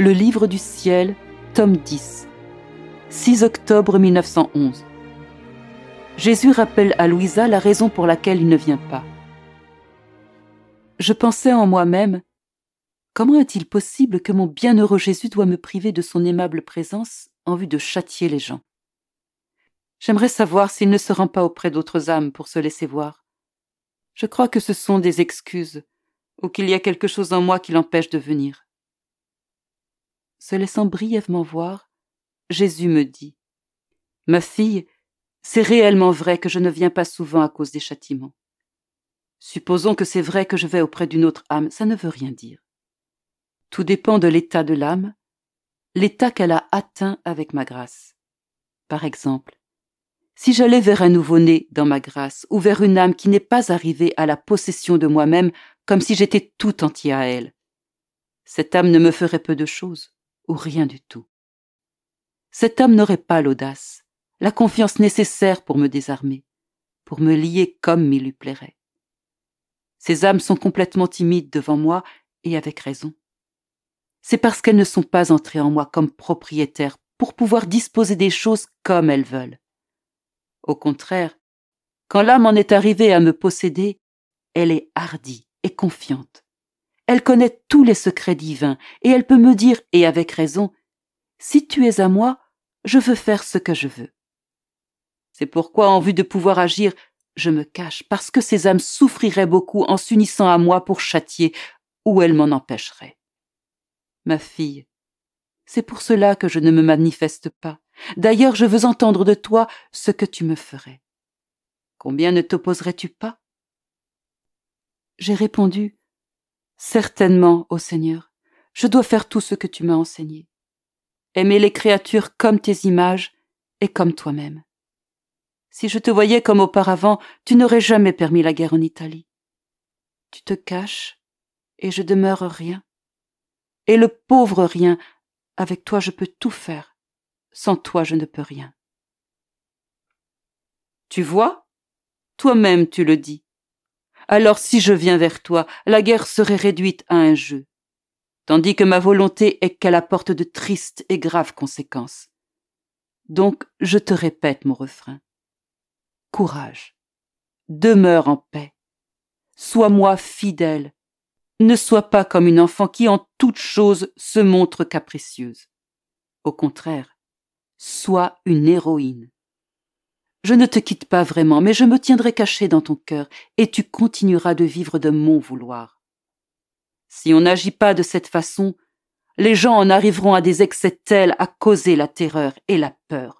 Le Livre du Ciel, tome 10, 6 octobre 1911. Jésus rappelle à Louisa la raison pour laquelle il ne vient pas. Je pensais en moi-même, comment est-il possible que mon bienheureux Jésus doit me priver de son aimable présence en vue de châtier les gens J'aimerais savoir s'il ne se rend pas auprès d'autres âmes pour se laisser voir. Je crois que ce sont des excuses, ou qu'il y a quelque chose en moi qui l'empêche de venir se laissant brièvement voir, Jésus me dit Ma fille, c'est réellement vrai que je ne viens pas souvent à cause des châtiments. Supposons que c'est vrai que je vais auprès d'une autre âme, ça ne veut rien dire. Tout dépend de l'état de l'âme, l'état qu'elle a atteint avec ma grâce. Par exemple, si j'allais vers un nouveau-né dans ma grâce, ou vers une âme qui n'est pas arrivée à la possession de moi-même comme si j'étais tout entier à elle, cette âme ne me ferait peu de choses ou rien du tout. Cet homme n'aurait pas l'audace, la confiance nécessaire pour me désarmer, pour me lier comme il lui plairait. Ces âmes sont complètement timides devant moi, et avec raison. C'est parce qu'elles ne sont pas entrées en moi comme propriétaires pour pouvoir disposer des choses comme elles veulent. Au contraire, quand l'âme en est arrivée à me posséder, elle est hardie et confiante, elle connaît tous les secrets divins, et elle peut me dire, et avec raison, Si tu es à moi, je veux faire ce que je veux. C'est pourquoi, en vue de pouvoir agir, je me cache, parce que ces âmes souffriraient beaucoup en s'unissant à moi pour châtier, ou elles m'en empêcheraient. Ma fille, c'est pour cela que je ne me manifeste pas. D'ailleurs, je veux entendre de toi ce que tu me ferais. Combien ne t'opposerais-tu pas J'ai répondu Certainement, ô Seigneur, je dois faire tout ce que tu m'as enseigné. Aimer les créatures comme tes images et comme toi-même. Si je te voyais comme auparavant, tu n'aurais jamais permis la guerre en Italie. Tu te caches, et je demeure rien. Et le pauvre rien, avec toi je peux tout faire, sans toi je ne peux rien. Tu vois Toi-même tu le dis alors si je viens vers toi, la guerre serait réduite à un jeu, tandis que ma volonté est qu'elle apporte de tristes et graves conséquences. Donc je te répète mon refrain. Courage. Demeure en paix. Sois-moi fidèle. Ne sois pas comme une enfant qui en toute chose se montre capricieuse. Au contraire, sois une héroïne. Je ne te quitte pas vraiment, mais je me tiendrai caché dans ton cœur, et tu continueras de vivre de mon vouloir. Si on n'agit pas de cette façon, les gens en arriveront à des excès tels à causer la terreur et la peur.